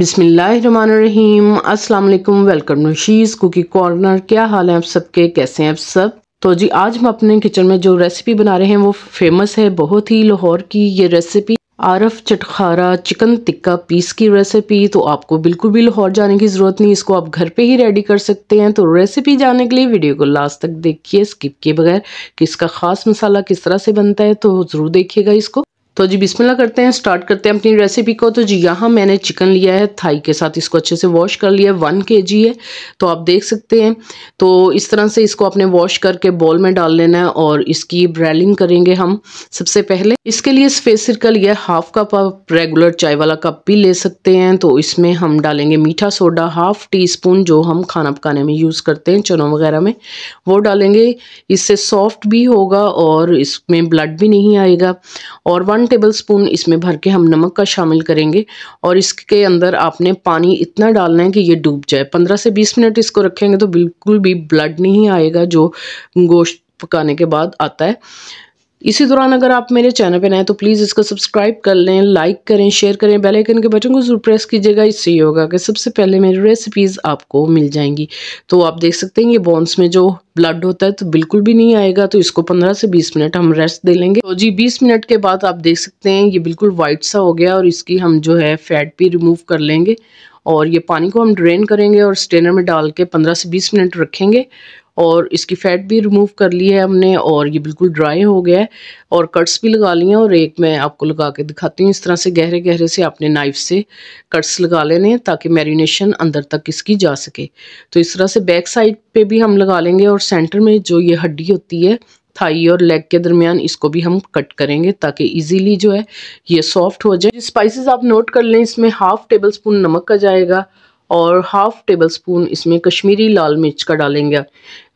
बिसमीम अस्सलाम वालेकुम वेलकम नशीज़ कुकी कॉर्नर क्या हाल है आप सबके कैसे हैं आप सब तो जी आज हम अपने किचन में जो रेसिपी बना रहे हैं वो फेमस है बहुत ही लाहौर की ये रेसिपी आरफ चटखारा चिकन टिक्का पीस की रेसिपी तो आपको बिल्कुल भी लाहौर जाने की ज़रूरत नहीं इसको आप घर पे ही रेडी कर सकते हैं तो रेसिपी जानने के लिए वीडियो को लास्ट तक देखिए स्किप किए बगैर कि इसका ख़ास मसाला किस तरह से बनता है तो ज़रूर देखिएगा इसको तो जी बिस्मिल्लाह करते हैं स्टार्ट करते हैं अपनी रेसिपी को तो जी यहाँ मैंने चिकन लिया है थाई के साथ इसको अच्छे से वॉश कर लिया है वन के जी है तो आप देख सकते हैं तो इस तरह से इसको आपने वॉश करके बॉल में डाल लेना है और इसकी ब्रेलिंग करेंगे हम सबसे पहले इसके लिए सफ़ेद सिरका लिया हाफ कप आप रेगुलर चाय वाला कप भी ले सकते हैं तो इसमें हम डालेंगे मीठा सोडा हाफ टी स्पून जो हम खाना पकाने में यूज़ करते हैं चनों वगैरह में वो डालेंगे इससे सॉफ्ट भी होगा और इसमें ब्लड भी नहीं आएगा और वन वन टेबल स्पून इसमें भर के हम नमक का शामिल करेंगे और इसके अंदर आपने पानी इतना डालना है कि ये डूब जाए पंद्रह से बीस मिनट इसको रखेंगे तो बिल्कुल भी ब्लड नहीं आएगा जो गोश्त पकाने के बाद आता है इसी दौरान अगर आप मेरे चैनल पर नए तो प्लीज़ इसको सब्सक्राइब कर लें लाइक करें शेयर करें बेल आइकन के बटन को जरूर प्रेस कीजिएगा इससे ये होगा कि सबसे पहले मेरी रेसिपीज़ आपको मिल जाएंगी तो आप देख सकते हैं ये बॉन्स में जो ब्लड होता है तो बिल्कुल भी नहीं आएगा तो इसको 15 से 20 मिनट हम रेस्ट दे लेंगे तो जी 20 मिनट के बाद आप देख सकते हैं ये बिल्कुल वाइट सा हो गया और इसकी हम जो है फैट भी रिमूव कर लेंगे और ये पानी को हम ड्रेन करेंगे और स्टेनर में डाल के 15 से 20 मिनट रखेंगे और इसकी फ़ैट भी रिमूव कर ली है हमने और ये बिल्कुल ड्राई हो गया है और कट्स भी लगा लिए और एक मैं आपको लगा के दिखाती हूँ इस तरह से गहरे गहरे से आपने नाइफ से कट्स लगा लेने हैं ताकि मैरिनेशन अंदर तक इसकी जा सके तो इस तरह से बैक साइड पे भी हम लगा लेंगे और सेंटर में जो ये हड्डी होती है थाई और लेग के दरमियान इसको भी हम कट करेंगे ताकि ईजीली जो है ये सॉफ्ट हो जाए स्पाइसिस आप नोट कर लें इसमें हाफ टेबल स्पून नमक का जाएगा और हाफ टेबल स्पून इसमें कश्मीरी लाल मिर्च का डालेंगे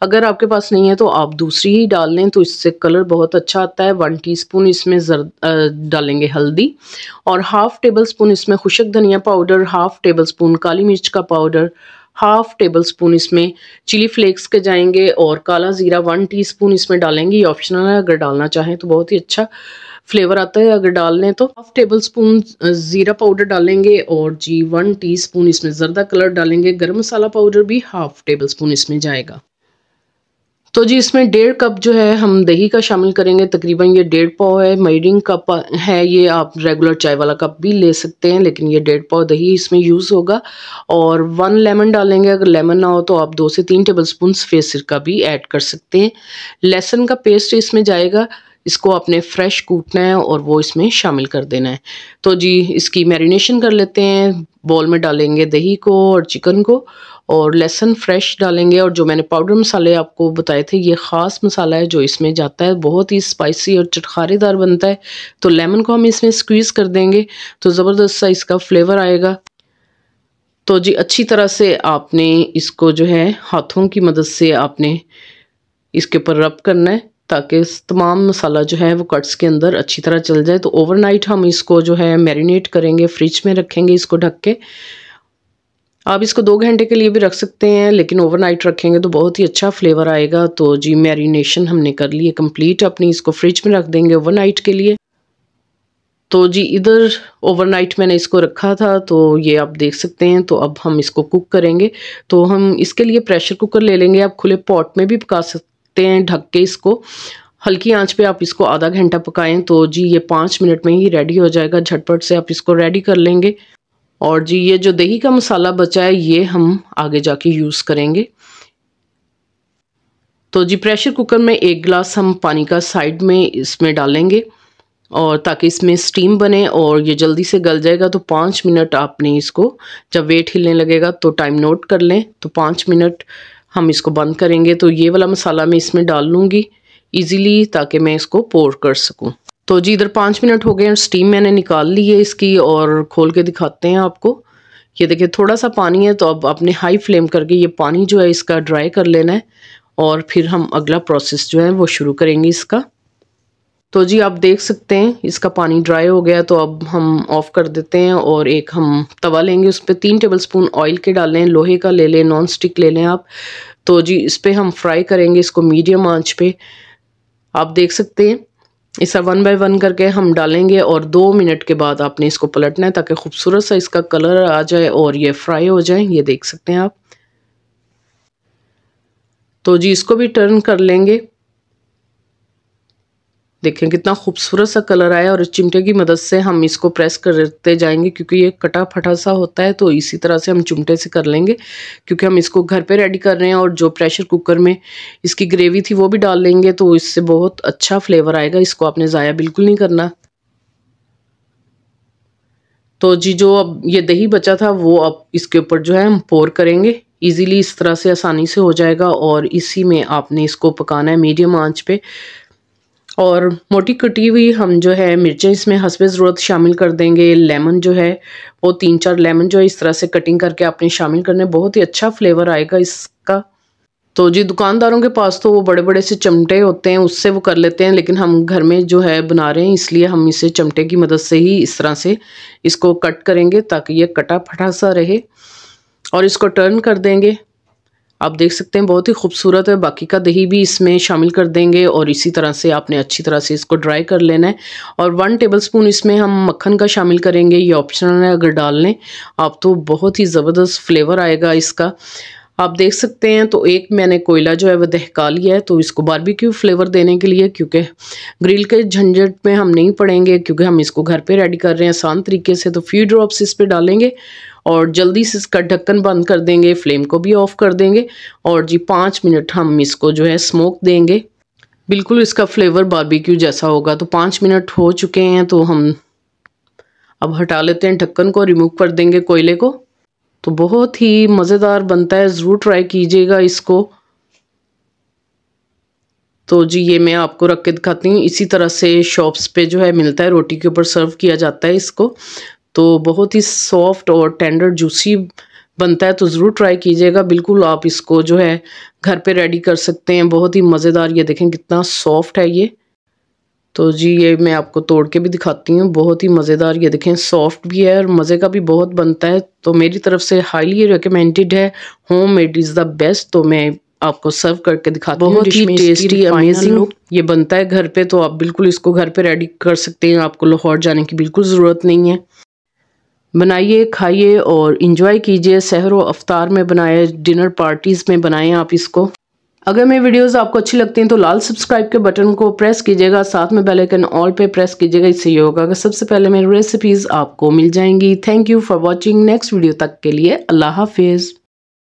अगर आपके पास नहीं है तो आप दूसरी ही डाल लें तो इससे कलर बहुत अच्छा आता है वन टीस्पून इसमें जर डालेंगे हल्दी और हाफ टेबल स्पून इसमें खुशक धनिया पाउडर हाफ टेबल स्पून काली मिर्च का पाउडर हाफ टेबल स्पून इसमें चिली फ्लेक्स के जाएंगे और काला ज़ीरा वन टीस्पून इसमें डालेंगे ये ऑप्शनल है अगर डालना चाहें तो बहुत ही अच्छा फ्लेवर आता है अगर डाल लें तो हाफ टेबल स्पून ज़ीरा पाउडर डालेंगे और जी वन स्पून इसमें ज़रदा कलर डालेंगे गर्म मसाला पाउडर भी हाफ टेबल स्पून इसमें जाएगा तो जी इसमें डेढ़ कप जो है हम दही का शामिल करेंगे तकरीबन ये डेढ़ पाव है मेडिंग कप है ये आप रेगुलर चाय वाला कप भी ले सकते हैं लेकिन ये डेढ़ पाव दही इसमें यूज़ होगा और वन लेमन डालेंगे अगर लेमन ना हो तो आप दो से तीन टेबल स्पून सफ़ेद सिरका भी ऐड कर सकते हैं लहसुन का पेस्ट इसमें जाएगा इसको आपने फ्रेश कूटना है और वो इसमें शामिल कर देना है तो जी इसकी मैरिनेशन कर लेते हैं बॉल में डालेंगे दही को और चिकन को और लहसुन फ्रेश डालेंगे और जो मैंने पाउडर मसाले आपको बताए थे ये ख़ास मसाला है जो इसमें जाता है बहुत ही स्पाइसी और चटखारेदार बनता है तो लेमन को हम इसमें स्क्वीज़ कर देंगे तो ज़बरदस्त सा इसका फ्लेवर आएगा तो जी अच्छी तरह से आपने इसको जो है हाथों की मदद से आपने इसके ऊपर रब करना है ताकि तमाम मसाला जो है वो कट्स के अंदर अच्छी तरह चल जाए तो ओवरनाइट हम इसको जो है मैरिनेट करेंगे फ्रिज में रखेंगे इसको ढक के आप इसको दो घंटे के लिए भी रख सकते हैं लेकिन ओवरनाइट रखेंगे तो बहुत ही अच्छा फ्लेवर आएगा तो जी मैरिनेशन हमने कर ली है कंप्लीट अपनी इसको फ्रिज में रख देंगे ओवरनाइट के लिए तो जी इधर ओवरनाइट मैंने इसको रखा था तो ये आप देख सकते हैं तो अब हम इसको कुक करेंगे तो हम इसके लिए प्रेशर कुकर ले लेंगे आप खुले पॉट में भी पका सकते सकते हैं ढक के इसको हल्की आंच पे आप इसको आधा घंटा पकाएं तो जी ये पाँच मिनट में ही रेडी हो जाएगा झटपट से आप इसको रेडी कर लेंगे और जी ये जो दही का मसाला बचा है ये हम आगे जाके यूज़ करेंगे तो जी प्रेशर कुकर में एक गिलास हम पानी का साइड में इसमें डालेंगे और ताकि इसमें स्टीम बने और ये जल्दी से गल जाएगा तो पाँच मिनट आपने इसको जब वेट हिलने लगेगा तो टाइम नोट कर लें तो पाँच मिनट हम इसको बंद करेंगे तो ये वाला मसाला मैं इसमें डाल लूँगी ईजीली ताकि मैं इसको पोर कर सकूँ तो जी इधर पाँच मिनट हो गए और स्टीम मैंने निकाल ली है इसकी और खोल के दिखाते हैं आपको ये देखिए थोड़ा सा पानी है तो अब आपने हाई फ्लेम करके ये पानी जो है इसका ड्राई कर लेना है और फिर हम अगला प्रोसेस जो है वो शुरू करेंगे इसका तो जी आप देख सकते हैं इसका पानी ड्राई हो गया तो अब हम ऑफ़ कर देते हैं और एक हम तवा लेंगे उस पर तीन टेबल स्पून ऑयल के डालें लोहे का ले लें नॉन स्टिक ले लें आप तो जी इस पर हम फ्राई करेंगे इसको मीडियम आंच पे आप देख सकते हैं इसे वन बाय वन करके हम डालेंगे और दो मिनट के बाद आपने इसको पलटना है ताकि खूबसूरत सा इसका कलर आ जाए और ये फ्राई हो जाए ये देख सकते हैं आप तो जी इसको भी टर्न कर लेंगे देखें कितना खूबसूरत सा कलर आया और इस चिमटे की मदद से हम इसको प्रेस करते जाएंगे क्योंकि ये कटा फटा सा होता है तो इसी तरह से हम चिमटे से कर लेंगे क्योंकि हम इसको घर पे रेडी कर रहे हैं और जो प्रेशर कुकर में इसकी ग्रेवी थी वो भी डाल लेंगे तो इससे बहुत अच्छा फ्लेवर आएगा इसको आपने ज़ाया बिल्कुल नहीं करना तो जी जो अब ये दही बचा था वो अब इसके ऊपर जो है हम पोर करेंगे ईजिली इस तरह से आसानी से हो जाएगा और इसी में आपने इसको पकाना है मीडियम आँच पे और मोटी कटी हुई हम जो है मिर्चें इसमें हंसब ज़रूरत शामिल कर देंगे लेमन जो है वो तीन चार लेमन जो है इस तरह से कटिंग करके आपने शामिल करने बहुत ही अच्छा फ्लेवर आएगा इसका तो जी दुकानदारों के पास तो वो बड़े बड़े से चमटे होते हैं उससे वो कर लेते हैं लेकिन हम घर में जो है बना रहे हैं इसलिए हम इसे चमटे की मदद से ही इस तरह से इसको कट करेंगे ताकि ये कटा फटा सा रहे और इसको टर्न कर देंगे आप देख सकते हैं बहुत ही खूबसूरत है बाकी का दही भी इसमें शामिल कर देंगे और इसी तरह से आपने अच्छी तरह से इसको ड्राई कर लेना है और वन टेबलस्पून इसमें हम मक्खन का शामिल करेंगे ये ऑप्शनल है अगर डाल लें आप तो बहुत ही ज़बरदस्त फ्लेवर आएगा इसका आप देख सकते हैं तो एक मैंने कोयला जो है वह दहका लिया है तो इसको बारबेक्यू फ्लेवर देने के लिए क्योंकि ग्रिल के झंझट में हम नहीं पड़ेंगे क्योंकि हम इसको घर पे रेडी कर रहे हैं आसान तरीके से तो फ्यू ड्रॉप्स इस पर डालेंगे और जल्दी से इसका ढक्कन बंद कर देंगे फ्लेम को भी ऑफ कर देंगे और जी पाँच मिनट हम इसको जो है स्मोक देंगे बिल्कुल इसका फ्लेवर बारबेक्यू जैसा होगा तो पाँच मिनट हो चुके हैं तो हम अब हटा लेते हैं ढक्कन को रिमूव कर देंगे कोयले को तो बहुत ही मज़ेदार बनता है ज़रूर ट्राई कीजिएगा इसको तो जी ये मैं आपको रख के दिखाती हूँ इसी तरह से शॉप्स पे जो है मिलता है रोटी के ऊपर सर्व किया जाता है इसको तो बहुत ही सॉफ्ट और टेंडर जूसी बनता है तो ज़रूर ट्राई कीजिएगा बिल्कुल आप इसको जो है घर पे रेडी कर सकते हैं बहुत ही मज़ेदार ये देखें कितना सॉफ्ट है ये तो जी ये मैं आपको तोड़ के भी दिखाती हूँ बहुत ही मज़ेदार ये देखें सॉफ्ट भी है और मज़े का भी बहुत बनता है तो मेरी तरफ से हाईली रिकमेंडेड है homemade is the best तो मैं आपको सर्व करके दिखाती हूँ बहुत ही टेस्टी अमेजिंग ये बनता है घर पे तो आप बिल्कुल इसको घर पे रेडी कर सकते हैं आपको लाहौर जाने की बिल्कुल ज़रूरत नहीं है बनाइए खाइए और इंजॉय कीजिए सहर व अफ्तार में बनाए डिनर पार्टीज़ में बनाएं आप इसको अगर मेरी वीडियोस आपको अच्छी लगती हैं तो लाल सब्सक्राइब के बटन को प्रेस कीजिएगा साथ में बेल आइकन ऑल पे प्रेस कीजिएगा इससे ये होगा अगर सबसे पहले मेरी रेसिपीज़ आपको मिल जाएंगी thank you for watching next video तक के लिए अल्लाह हाफिज़